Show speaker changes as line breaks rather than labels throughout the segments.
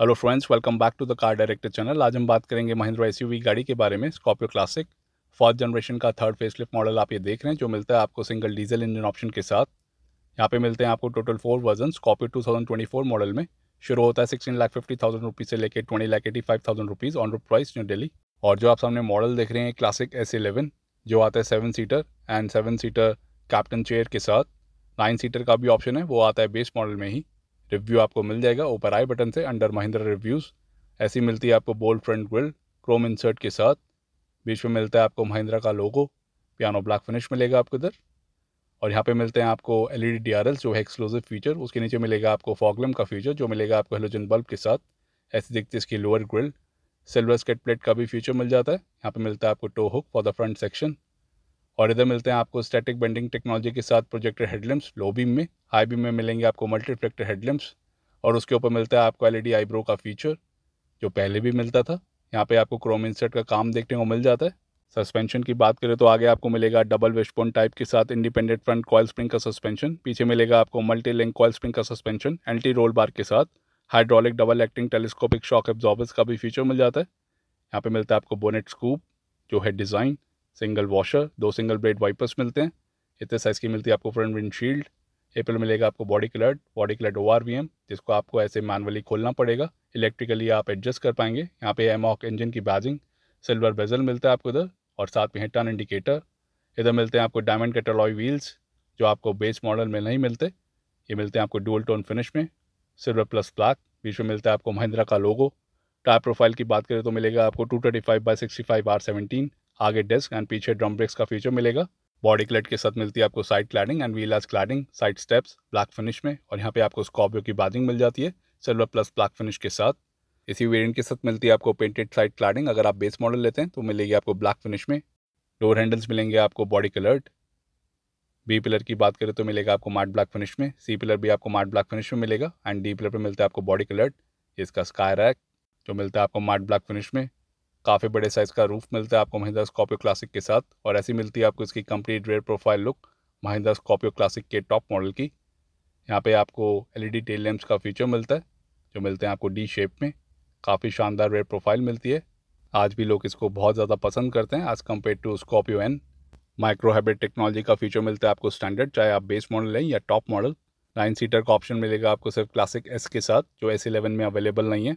hello friends welcome back to the car director channel आज हम बात करेंगे महिंद्रा एसयूवी गाड़ी के बारे में स्कॉर्पियो क्लासिक फर्स्ट जनरेशन का थर्ड फेसलिफ्ट मॉडल आप ये देख रहे हैं जो मिलता है आपको सिंगल डीजल इंजन ऑप्शन के साथ यहाँ पे मिलते हैं आपको total four version Scorpio two model में शुरू होता है sixteen lakh fifty thousand rupees से लेकर twenty lakh eighty five thousand rupees on road price New Delhi और जो आप सामने मॉडल देख रहे हैं क्लासिक एस इलेवन जो आता है seven seater and seven seater captain chair के साथ नाइन सीटर का भी ऑप्शन है वो आता है बेस मॉडल में ही रिव्यू आपको मिल जाएगा ऊपर आई बटन से अंडर महिंद्रा रिव्यूज़ ऐसी मिलती है आपको bold front grill chrome insert के साथ बीच में मिलता है आपको महिंद्रा का लोगो पियानो ब्लैक फिनिश मिलेगा आपको इधर और यहाँ पे मिलते हैं आपको एल ई जो है एक्सक्लूसिव फीचर उसके नीचे मिलेगा आपको फॉगलम का फीचर जो मिलेगा आपको हेलोजन बल्ब के साथ ऐसी दिखती है इसकी lower grill silver skate plate का भी फीचर मिल जाता है यहाँ पे मिलता है आपको tow hook for the front section और इधर मिलते हैं आपको स्टैटिक बेंडिंग टेक्नोलॉजी के साथ प्रोजेक्टर हेडलैम्प्स लो बीम में हाई बीम में मिलेंगे आपको मल्टीप्रोजेक्टर हेडलैम्प्स और उसके ऊपर मिलता है आपको एलईडी आईब्रो e का फीचर जो पहले भी मिलता था यहाँ पे आपको क्रोम इंसर्ट का काम देखने को मिल जाता है सस्पेंशन की बात करें तो आगे आपको मिलेगा डबल वेस्टबोन टाइप के साथ इंडिपेंडेंट फ्रंट कॉयल स्प्रिंग का सस्पेंशन पीछे मिलेगा आपको मल्टी लिंक कॉयल स्प्रिंग का सस्पेंशन एंटी रोल बार के साथ hydraulic double acting telescopic shock absorbers का भी फीचर मिल जाता है यहाँ पे मिलता है आपको बोनेट स्कूप जो है डिज़ाइन सिंगल वॉशर दो सिंगल ब्लेड वाइपर्स मिलते हैं इतने साइज़ की मिलती है आपको फ्रंट विंड शील्ड एपल मिलेगा आपको body coloured body coloured O R V M जिसको आपको ऐसे मैनुअली खोलना पड़ेगा इलेक्ट्रिकली आप एडजस्ट कर पाएंगे यहाँ पे एमॉक इंजन की बैजिंग सिल्वर बेजल मिलता है आपको इधर और साथ में हेटन इंडिकेटर इधर मिलते हैं आपको डायमंड कैटलॉय व्हील्स जो आपको बेस मॉडल में नहीं मिलते ये मिलते हैं आपको डुअल टोन फिनिश में सिल्वर प्लस ब्लैक बीच में मिलता है आपको महिंद्रा का लोगो टायर प्रोफाइल की बात करें तो मिलेगा आपको two twenty five by sixty five R seventeen आगे डेस्क एंड पीछे ड्रम ब्रेक्स का फीचर मिलेगा बॉडी क्लेट के साथ मिलती है आपको side cladding and wheel arch edge cladding side steps black finish में और यहाँ पे आपको स्कॉर्पियो की बाजिंग मिल जाती है सिल्वर प्लस ब्लैक फिनिश के साथ इसी वेरियंट के साथ मिलती है आपको पेंटेड साइड क्लैडिंग अगर आप बेस मॉडल लेते हैं तो मिलेगी आपको ब्लैक फिनिश में डोर हैंडल्स मिलेंगे आपको बॉडी कलर्ड बी पिलर की बात करें तो मिलेगा आपको मार्ट ब्लैक फिनिश में सी पिलर भी आपको मार्ट ब्लैक फिनिश में मिलेगा एंड डी पिलर पर मिलता है आपको बॉडी कलर्ड इसका स्काई रैक जो मिलता है आपको मार्ट ब्लैक फिनिश में काफ़ी बड़े साइज़ का रूफ मिलता है आपको महिंद्रा स्कॉर्पियो क्लासिक के साथ और ऐसी मिलती है आपको इसकी complete red profile look Mahindra Scorpio classic के टॉप मॉडल की यहाँ पे आपको एलईडी टेल लैम्प्स का फीचर मिलता है जो मिलते हैं आपको डी शेप में काफ़ी शानदार रेड प्रोफाइल मिलती है आज भी लोग इसको बहुत ज़्यादा पसंद करते हैं as compare to Scorpio N micro hybrid technology का फीचर मिलता है आपको स्टैंडर्ड चाहे आप बेस मॉडल लें या टॉप मॉडल नाइन सीटर का ऑप्शन मिलेगा आपको सिर्फ क्लासिक एस के साथ जो एस इलेवन में अवेलेबल नहीं है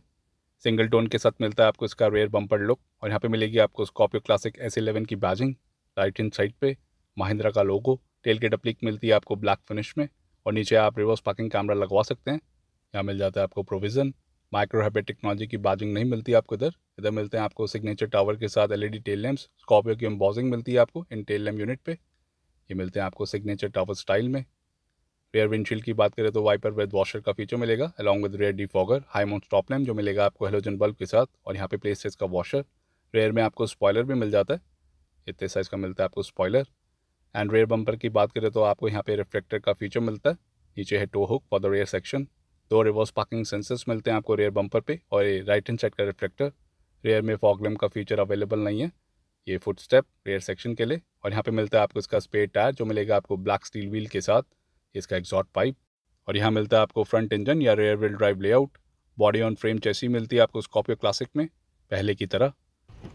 सिंगल टोन के साथ मिलता है आपको इसका रेयर बम्पर लुक और यहाँ पे मिलेगी आपको स्कॉर्पियो क्लासिक एस इलेवन की बैजिंग राइट हैंड साइड पे महिंद्रा का लोगो टेल के डप्लिक मिलती है आपको ब्लैक फिनिश में और नीचे आप रिवर्स पार्किंग कैमरा लगवा सकते हैं यहाँ मिल जाता है आपको प्रोविज़न माइक्रो टेक्नोलॉजी की बाजिंग नहीं मिलती आपको इधर इधर मिलते हैं आपको सिग्नेचर टावर के साथ एल टेल लैम्प्स स्कॉर्पियो की एम्बॉजिंग मिलती है आपको इन टेल लैम्प यूनिट पर ये मिलते हैं आपको सिग्नेचर टावर स्टाइल में रेयर विंडशील्ड की बात करें तो वाइपर विद वॉशर का फीचर मिलेगा along with rear fogger high mount stop lamp जो मिलेगा आपको हेलोजन बल्ब के साथ और यहाँ पे प्लेस साइज का वॉशर रेयर में आपको स्पॉयलर भी मिल जाता है इतने साइज़ का मिलता है आपको स्पॉयलर एंड रेयर बम्पर की बात करें तो आपको यहाँ पे रिफ्लेक्टर का फीचर मिलता है नीचे है tow hook for the rear section दो रिवर्स पार्किंग सेंसर्स मिलते हैं आपको रेयर बम्पर पे और ये राइट हैंड साइड का रिफ्लेक्टर रेयर में फॉगलेम का फीचर अवेलेबल नहीं है ये फुट स्टेप रेयर सेक्शन के लिए और यहाँ पे मिलता है आपको इसका स्पेयर टायर जो मिलेगा आपको ब्लैक स्टील व्हील के साथ इसका एग्जॉट पाइप और यहाँ मिलता है आपको फ्रंट इंजन या rear wheel drive layout body on frame chassis मिलती है आपको स्कॉर्पियो क्लासिक में पहले की तरह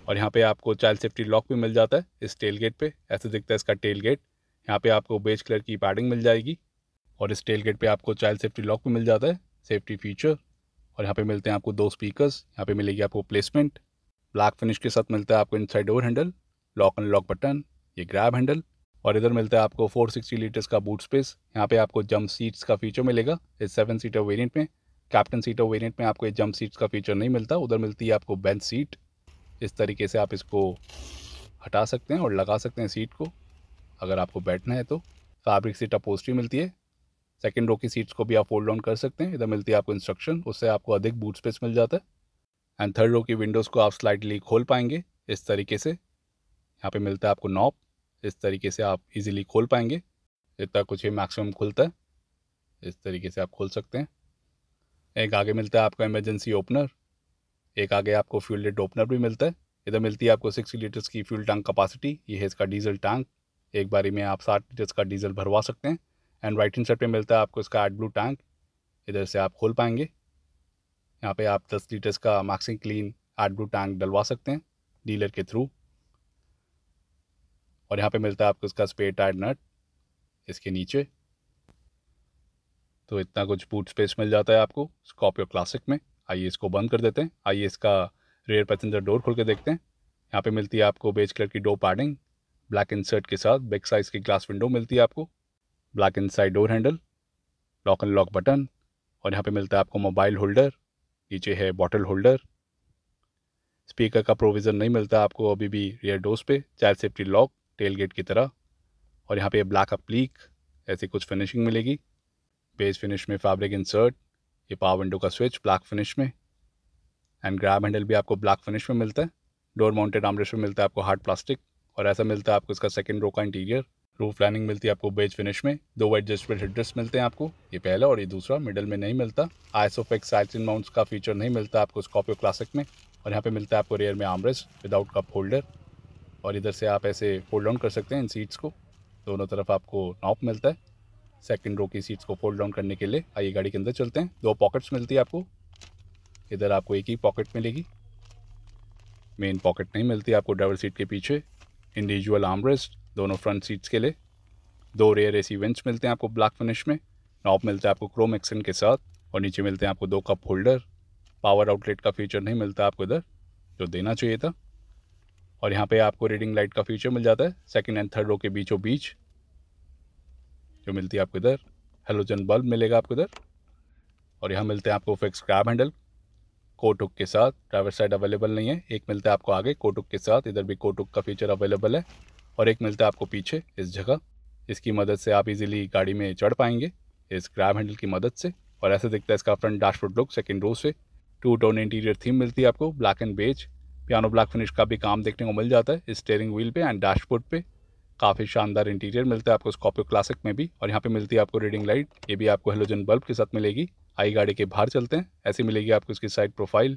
और यहाँ पे आपको चाइल्ड सेफ्टी लॉक भी मिल जाता है इस टेल गेट पर ऐसे दिखता है इसका टेल गेट यहाँ पर आपको बेच कलर की पैडिंग मिल जाएगी और इस टेल गेट पर आपको चाइल्ड सेफ्टी लॉक भी मिल जाता है सेफ्टी फीचर और यहाँ पर मिलते हैं आपको दो स्पीकर यहाँ पर मिलेगी आपको प्लेसमेंट ब्लैक फिनिश के साथ मिलता है आपको inside door handle lock and lock button ये ग्रैब हैंडल और इधर मिलता है आपको 460 लीटर्स का बूट स्पेस यहाँ पे आपको जंप सीट्स का फीचर मिलेगा इस सेवन सीटर वेरिएंट में कैप्टन सीटर वेरिएंट में आपको ये जंप सीट्स का फीचर नहीं मिलता उधर मिलती है आपको बेंच सीट इस तरीके से आप इसको हटा सकते हैं और लगा सकते हैं सीट को अगर आपको बैठना है तो फैब्रिक सीट अपोस्ट्री मिलती है सेकेंड रो की सीट्स को भी आप फोल्ड डाउन कर सकते हैं इधर मिलती है आपको इंस्ट्रक्शन उससे आपको अधिक बूट स्पेस मिल जाता है एंड थर्ड रो की विंडोज़ को आप स्लाइडली खोल पाएंगे इस तरीके से यहाँ पे मिलता है आपको नॉप इस तरीके से आप इजीली खोल पाएंगे जितना कुछ ही मैक्सिमम खुलता है इस तरीके से आप खोल सकते हैं एक आगे मिलता है आपका इमरजेंसी ओपनर एक आगे आपको फ्यूल डेट ओपनर भी मिलता है इधर मिलती है आपको सिक्सटी लीटर्स की फ्यूल टैंक कैपेसिटी ये है इसका डीजल टैंक एक बारी में आप साठ लीटर्स का डीजल भरवा सकते हैं एंड राइट हैंड साइड पे मिलता है आपको इसका एड ब्लू टैंक इधर से आप खोल पाएंगे यहाँ पे आप दस लीटर्स का मैक्सिंग क्लीन एड ब्लू टैंक डलवा सकते हैं डीलर के थ्रू और यहाँ पे मिलता है आपको इसका स्पेयर टायर नट इसके नीचे तो इतना कुछ बूट स्पेस मिल जाता है आपको स्कॉर्पियो क्लासिक में आइए इसको बंद कर देते हैं आइए इसका रेयर पैसेंजर डोर खोल के देखते हैं यहाँ पे मिलती है आपको बेज कलर की डो पैडिंग ब्लैक इंसर्ट के साथ बिग साइज़ की ग्लास विंडो मिलती है आपको black inside door handle lock and lock button और यहाँ पे मिलता है आपको मोबाइल होल्डर नीचे है बॉटल होल्डर स्पीकर का प्रोविज़न नहीं मिलता आपको अभी भी रेयर डोज पे child safety lock tail gate की तरह और यहाँ पे ब्लैक अप्लीक ऐसी कुछ फिनिशिंग मिलेगी बेस फिनिश में फैब्रिक इंसर्ट ये पावर विंडो का स्विच ब्लैक फिनिश में एंड ग्रैब हैंडल भी आपको ब्लैक फिनिश में मिलता है डोर माउंटेड आमरेस्ट में मिलता है आपको हार्ड प्लास्टिक और ऐसा मिलता है आपको इसका सेकेंड रो का इंटीरियर रूफ लाइनिंग मिलती है आपको बेज फिनिश में दो वाइट एडजस्टमेंट हेड्रेस मिलते हैं आपको ये पहला और ये दूसरा मिडल में नहीं मिलता आइसोफेक्स इन माउंट्स का फीचर नहीं मिलता आपको स्कॉपियो क्लासिक में और यहाँ पे मिलता है आपको रेयर में आमरेस विदाउट कप होल्डर और इधर से आप ऐसे फोल्ड डाउन कर सकते हैं इन सीट्स को दोनों तरफ आपको नॉप मिलता है सेकंड रो की सीट्स को फोल्ड डाउन करने के लिए आइए गाड़ी के अंदर चलते हैं दो पॉकेट्स मिलती है आपको इधर आपको एक ही पॉकेट मिलेगी मेन पॉकेट नहीं मिलती आपको ड्राइवर सीट के पीछे इंडिविजुअल आर्मरेस्ट दोनों फ्रंट सीट्स के लिए दो रेयर एसी वेंट्स मिलते हैं आपको ब्लैक फिनिश में नॉप मिलता है आपको क्रोम एक्सन के साथ और नीचे मिलते हैं आपको दो कप होल्डर पावर आउटलेट का फीचर नहीं मिलता आपको इधर जो देना चाहिए था और यहाँ पे आपको रीडिंग लाइट का फीचर मिल जाता है सेकंड एंड थर्ड रो के बीचों बीच जो मिलती है आपको इधर हेलोजन बल्ब मिलेगा आपको इधर और यहाँ मिलते हैं आपको फिक्स क्रैब हैंडल कोटुक के साथ ड्राइवर साइड अवेलेबल नहीं है एक मिलता है आपको आगे कोटुक के साथ इधर भी कोटुक का फीचर अवेलेबल है और एक मिलता है आपको पीछे इस जगह इसकी मदद से आप इजीली गाड़ी में चढ़ पाएंगे इस क्रैब हैंडल की मदद से और ऐसे दिखता है इसका front dashboard look second row से टू टोन इंटीरियर थीम मिलती है आपको black and beige piano black finish का भी काम देखने को मिल जाता है स्टेयरिंग व्हील पे एंड डैशबोर्ड पे काफ़ी शानदार इंटीरियर मिलता है आपको स्कॉपियो क्लासिक में भी और यहाँ पे मिलती है आपको रीडिंग लाइट ये भी आपको हेलोजन बल्ब के साथ मिलेगी आई गाड़ी के बाहर चलते हैं ऐसी मिलेगी आपको इसकी साइड प्रोफाइल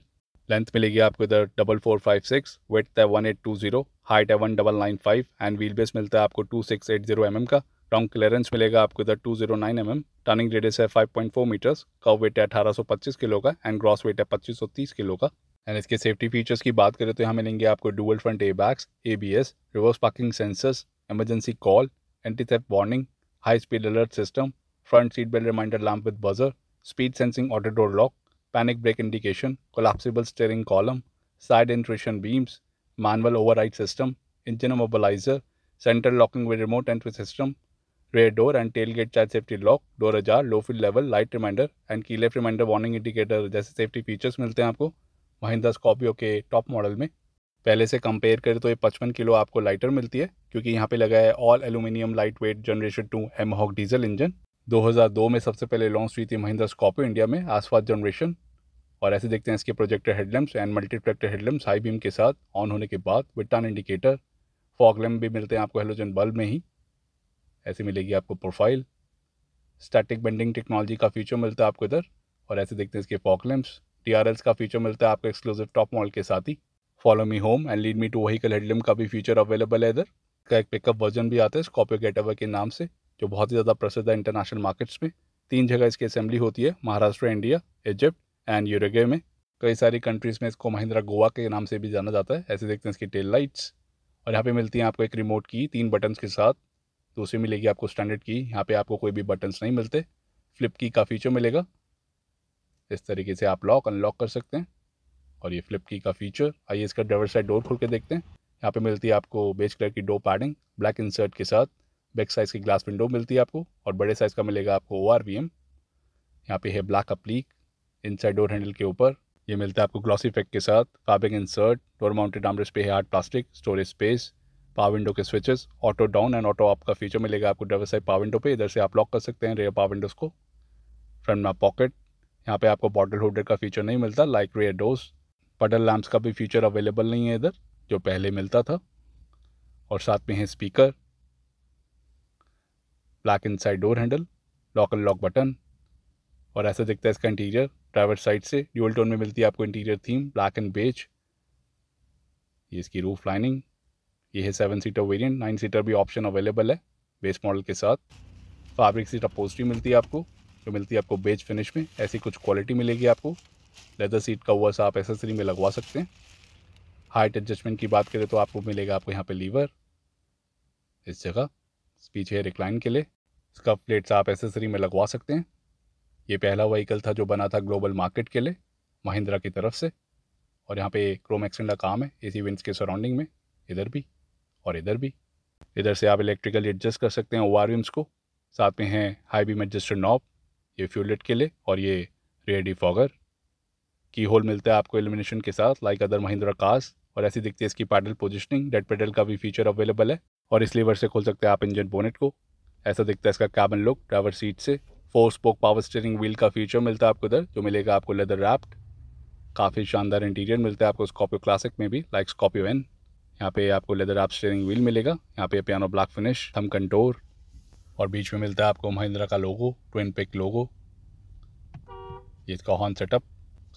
लेंथ मिलेगी आपको इधर double four five six weight है one eight two zero height है one double nine five and wheel base मिलता है आपको two six eight zero M M का टॉन्ग क्लियरेंस मिलेगा आपको इधर two zero nine M M turning radius है फाइव पॉइंट फोर मीटर्स कव वेट है अठारह सौ पच्चीस किलो का एंड ग्रॉस वेट है पच्चीस सौ तीस किलो का एंड इसके सेफ्टी फीचर्स की बात करें तो यहाँ मिलेंगे आपको dual front air bags A B S reverse parking sensors emergency call anti warning high speed alert system front seat belt reminder lamp with buzzer speed sensing auto door lock panic brake indication collapsible steering column side intrusion beams manual override system engine immobiliser centre locking with remote entry system rear door and tail gate child safety lock door ajar low fill level light reminder and की left reminder warning indicator जैसे safety features मिलते हैं आपको Mahindra Scorpio के top model में पहले से compare करें तो ये पचपन किलो आपको लाइटर मिलती है क्योंकि यहाँ पे लगा है all aluminium light weight generation two M hawk diesel engine 2002 में सबसे पहले लॉन्च हुई थी महिंद्रा स्कॉर्पियो इंडिया में आसपास जनरेशन और ऐसे देखते हैं इसके projector headlamps and multireflector headlamps high beam के साथ ऑन होने के बाद विटान इंडिकेटर फॉग लैम्प भी मिलते हैं आपको हेलोजन बल्ब में ही ऐसे मिलेगी आपको प्रोफाइल स्टैटिक बेंडिंग टेक्नोलॉजी का फीचर मिलता है आपको इधर और ऐसे देखते हैं इसके फॉक लैम्प्स टी का फीचर मिलता है आपको एक्सक्लूसिव टॉप मॉडल के साथ ही follow me home and lead me to vehicle headlamp का भी फीचर अवेलेबल है इधर का एक पिकअप वर्जन भी आता है स्कॉपियो गेटअवे के नाम से जो बहुत ही ज़्यादा प्रसिद्ध है इंटरनेशनल मार्केट्स में तीन जगह इसकी असेंबली होती है Maharashtra India Egypt and Europe में कई सारी कंट्रीज़ में इसको महिंद्रा गोवा के नाम से भी जाना जाता है ऐसे देखते हैं इसकी टेल लाइट्स और यहाँ पे मिलती हैं आपको एक रिमोट की तीन बटन्स के साथ दूसरी मिलेगी आपको स्टैंडर्ड की यहाँ पे आपको कोई भी बटन्स नहीं मिलते फ्लिप की का फीचर मिलेगा इस तरीके से आप लॉक अनलॉक कर सकते हैं और ये फ्लिप की का फीचर आइए इसका ड्राइवर साइड डोर खोल के देखते हैं यहाँ पे मिलती है आपको बेज कलर की डो पैडिंग ब्लैक इंसर्ट के साथ बैक साइज़ की ग्लास विंडो मिलती है आपको और बड़े साइज़ का मिलेगा आपको ओ आर वी एम यहाँ पे है black applique inside door handle के ऊपर ये मिलता है आपको ग्लॉसी इफेक्ट के साथ fabric insert door mounted armrest पे है hard plastic storage space power window के switches auto down and auto आपका फीचर मिलेगा आपको ड्राइवर साइड पावर विंडो पे इधर से आप लॉक कर सकते हैं रेयर पावर विंडोज़ को फ्रंट में पॉकेट यहाँ पे आपको बॉटल होल्डर का फीचर नहीं मिलता like rear doors puddle lamps का भी फीचर अवेलेबल नहीं है इधर जो पहले मिलता था और साथ में है speaker black side door handle lock and lock button और ऐसा दिखता है इसका इंटीरियर ड्राइवर साइड से ड्यूल टोन में मिलती है आपको interior theme black and beige ये इसकी रूफ लाइनिंग ये है seven seater variant nine seater भी ऑप्शन अवेलेबल है बेस मॉडल के साथ फैब्रिक सीट अपोस्ट्री मिलती है आपको जो मिलती है आपको बेज फिनिश में ऐसी कुछ क्वालिटी मिलेगी आपको लेदर सीट का हुआ सा आप एसेसरी में लगवा सकते हैं हाइट एडजस्टमेंट की बात करें तो आपको मिलेगा आपको यहाँ पे लीवर इस जगह पीछे रिक्लाइन के लिए इसका प्लेट्स आप एसेसरी में लगवा सकते हैं ये पहला व्हीकल था जो बना था ग्लोबल मार्केट के लिए महिंद्रा की तरफ से और यहाँ पे क्रोम एक्सटेंड का काम है इसी विंस के सराउंडिंग में इधर भी और इधर भी इधर से आप इलेक्ट्रिकली एडजस्ट कर सकते हैं ओ को साथ में हैं हाई बीम एडजस्टर नॉब ये फ्यूलेट के लिए और ये रेयर फॉगर की होल मिलता है आपको एलिमिनेशन के साथ लाइक अदर महिंद्रा कास और ऐसी दिखती है इसकी पैडल पोजिशनिंग डेड पेडल का भी फीचर अवेलेबल है और इस लीवर से खोल सकते हैं आप इंजन बोनेट को ऐसा दिखता है इसका कैबन लुक ड्राइवर सीट से four spoke power steering wheel का फीचर मिलता है आपको इधर जो मिलेगा आपको लेदर रैप्ड काफ़ी शानदार इंटीरियर मिलता है आपको स्कॉपियो क्लासिक में भी लाइक स्कॉपियो एन यहाँ पे आपको लेदर आप स्टेरिंग व्हील मिलेगा यहाँ पे piano black finish thumb contour और बीच में मिलता है आपको महिंद्रा का लोगो ट्विन पिक लोगो ये इसका हॉर्न सेटअप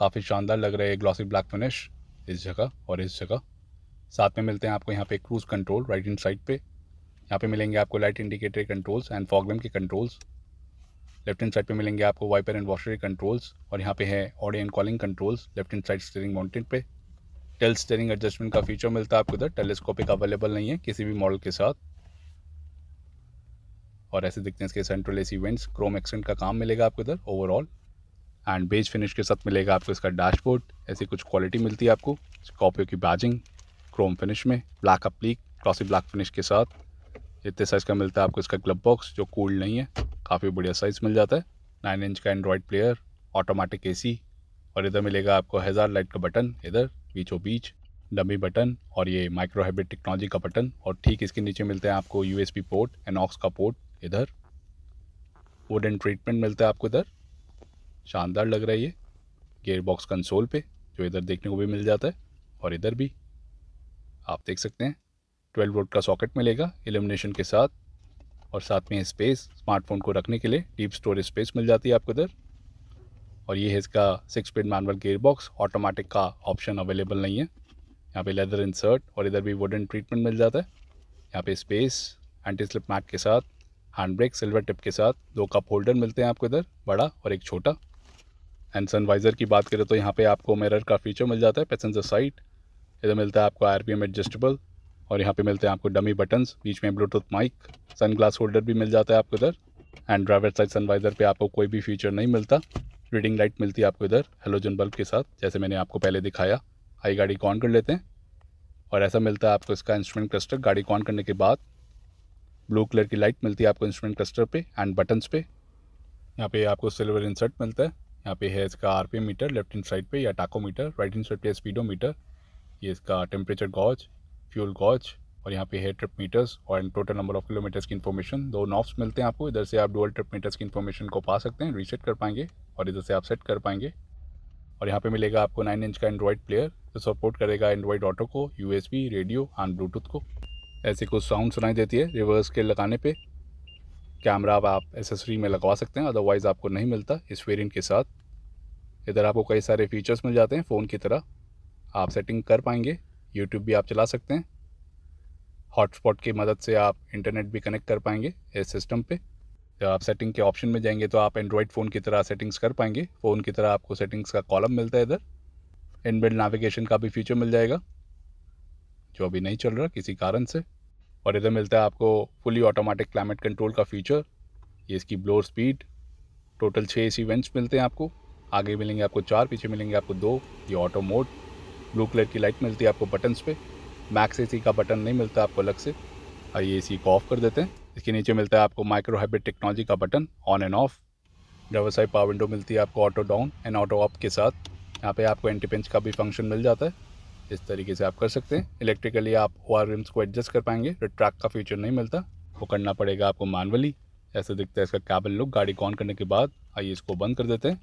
काफ़ी शानदार लग रहा है ग्लॉसी ब्लैक फिनिश इस जगह और इस जगह साथ में मिलते हैं आपको यहाँ पे cruise control right in side पे यहाँ पे मिलेंगे आपको light indicator controls and fog के कंट्रोल्स लेफ्ट हैंड साइड पे मिलेंगे आपको वाइपर एंड वॉशर कंट्रोल्स और यहाँ पे है audio and calling controls left hand side steering mounted पे टेल स्टेयरिंग एडजस्टमेंट का फीचर मिलता है आपको इधर टेलीस्कोपिक अवेलेबल नहीं है किसी भी मॉडल के साथ और ऐसे दिखते हैं इसके central AC vents chrome accent का काम मिलेगा आपको इधर ओवरऑल एंड बेज फिनिश के साथ मिलेगा आपको इसका डैशबोर्ड ऐसी कुछ क्वालिटी मिलती है आपको कॉपियों की बैजिंग क्रोम फिनिश में ब्लैक अपलीक क्रॉसी ब्लैक फिनिश के साथ इतने साइज़ का मिलता है आपको इसका ग्लब बॉक्स जो कूल्ड नहीं है काफ़ी बढ़िया साइज़ मिल जाता है नाइन इंच का एंड्रॉयड प्लेयर ऑटोमेटिक एसी और इधर मिलेगा आपको हज़ार लाइट का बटन इधर बीचो बीच डमी बटन और ये माइक्रो हाइब्रिड टेक्नोलॉजी का बटन और ठीक इसके नीचे मिलते हैं आपको यूएसबी पोर्ट एनॉक्स का पोर्ट इधर वुडन ट्रीटमेंट मिलता है आपको इधर शानदार लग रहा है ये गेयर बॉक्स कंसोल पे जो इधर देखने को भी मिल जाता है और इधर भी आप देख सकते हैं ट्वेल्व वोल्ट का सॉकेट मिलेगा एलिमिनेशन के साथ और साथ में स्पेस स्मार्टफोन को रखने के लिए डीप स्टोरेज स्पेस मिल जाती है आपको इधर और ये है इसका six speed manual gear box automatic का ऑप्शन अवेलेबल नहीं है यहाँ पे लेदर इंसर्ट और इधर भी वुडन ट्रीटमेंट मिल जाता है यहाँ पे स्पेस एंटी स्लिप मैट के साथ हैंड ब्रेक सिल्वर टिप के साथ दो कप होल्डर मिलते हैं आपको इधर बड़ा और एक छोटा एंड सनवाइज़र की बात करें तो यहाँ पे आपको मिरर का फीचर मिल जाता है पैसेंजर साइड इधर मिलता है आपको आर एडजस्टेबल और यहाँ पे मिलते हैं आपको डमी बटन्स बीच में Bluetooth mic sun glass holder भी मिल जाता है आपको इधर एंड ड्राइवर साइड सनवाइज़र पे आपको कोई भी फीचर नहीं मिलता रीडिंग लाइट मिलती है आपको इधर हेलोजन बल्ब के साथ जैसे मैंने आपको पहले दिखाया आई गाड़ी कॉन कर लेते हैं और ऐसा मिलता है आपको इसका इंस्ट्रूमेंट क्लस्टर गाड़ी कॉन करने के बाद ब्लू कलर की लाइट मिलती है आपको इंस्ट्रूमेंट क्लस्टर पे एंड बटन्स पे यहाँ पे आपको सिल्वर इंसर्ट मिलता है यहाँ पे है इसका R meter left hand side पे या टाको मीटर राइट हैंड साइड पे स्पीडो मीटर ये इसका टेम्परेचर गॉज फ्यूल गॉज और यहाँ पे है ट्रिप मीटर्स और टोटल नंबर ऑफ किलोमीटर्स की इन्फॉर्मेशन दो नॉफ्स मिलते हैं आपको इधर से आप डोल ट्रिप मीटर्स की इन्फॉर्मेशन को पा सकते हैं रीसेट कर पाएंगे और इधर से आप सेट कर पाएंगे और यहाँ पे मिलेगा आपको नाइन इंच का एंड्रॉयड प्लेयर जो सपोर्ट करेगा एंड्रॉयड ऑटो को यू रेडियो एंड ब्लूटूथ को ऐसी कुछ साउंड सुनाई देती है रिवर्स के लगाने पे कैमरा अब आप एसेसरी में लगवा सकते हैं अदरवाइज़ आपको नहीं मिलता इस वेरिएंट के साथ इधर आपको कई सारे फीचर्स मिल जाते हैं फ़ोन की तरह आप सेटिंग कर पाएंगे यूट्यूब भी आप चला सकते हैं हॉटस्पॉट की मदद से आप इंटरनेट भी कनेक्ट कर पाएंगे इस सिस्टम पर जब आप सेटिंग के ऑप्शन में जाएंगे तो आप एंड्रॉयड फ़ोन की तरह सेटिंग्स कर पाएंगे फ़ोन की तरह आपको सेटिंग्स का कॉलम मिलता है इधर इनबिल्ड नेविगेशन का भी फीचर मिल जाएगा जो अभी नहीं चल रहा किसी कारण से और इधर मिलता है आपको फुली ऑटोमेटिक क्लाइमेट कंट्रोल का फीचर ये इसकी ब्लोर स्पीड टोटल छः एसी वेंट्स मिलते हैं आपको आगे मिलेंगे आपको चार पीछे मिलेंगे आपको दो ये ऑटो मोड ब्लू कलर की लाइट मिलती है आपको बटन्स पे मैक्स एसी का बटन नहीं मिलता आपको अलग से और ये एसी को ऑफ कर देते हैं इसके नीचे मिलता है आपको माइक्रो हाइब्रिड टेक्नोलॉजी का button on and off driver side power window मिलती है आपको auto down and auto off के साथ यहाँ पे आपको एंटी पेंच का भी फंक्शन मिल जाता है इस तरीके से आप कर सकते हैं इलेक्ट्रिकली आप ओ आर रिम्स को एडजस्ट कर पाएंगे ट्रैक का फीचर नहीं मिलता वो करना पड़ेगा आपको मानवली ऐसे दिखता है इसका कैबल लुक गाड़ी को ऑन करने के बाद आइए इसको बंद कर देते हैं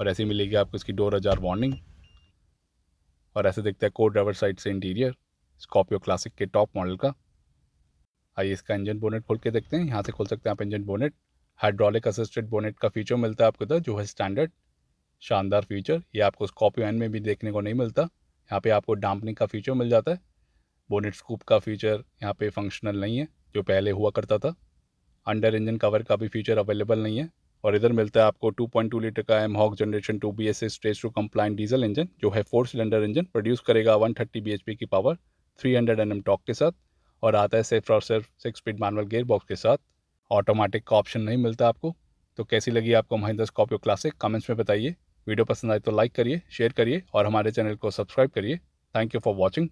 और ऐसे मिलेगी आपको इसकी डोर हजार वार्निंग और ऐसे दिखता है को ड्राइवर साइड से इंटीरियर स्कॉर्पियो क्लासिक के टॉप मॉडल का आइए इसका इंजन बोनेट खोल के देखते हैं यहाँ से खोल सकते हैं आप engine bonnet hydraulic assisted bonnet का फीचर मिलता है आपको इधर जो है स्टैंडर्ड शानदार फीचर ये आपको स्कॉर्पियो एन में भी देखने को नहीं मिलता यहाँ पे आपको डाम्पनिंग का फीचर मिल जाता है बोनेट स्कूप का फीचर यहाँ पे फंक्शनल नहीं है जो पहले हुआ करता था अंडर इंजन कवर का भी फीचर अवेलेबल नहीं है और इधर मिलता है आपको 2.2 लीटर का M hawk generation two B S S stage two compliant diesel engine जो है फोर सिलेंडर इंजन प्रोड्यूस करेगा 130 थर्टी की पावर 300 हंड्रेड एन टॉक के साथ और आता है सिर्फ और सिर्फ six speed manual gear box के साथ ऑटोमेटिक का ऑप्शन नहीं मिलता आपको तो कैसी लगी आपको महिंद्रा स्कॉर्पियो क्लासिक कमेंट्स में बताइए वीडियो पसंद आए तो लाइक करिए शेयर करिए और हमारे चैनल को सब्सक्राइब करिए थैंक यू फॉर वॉचिंग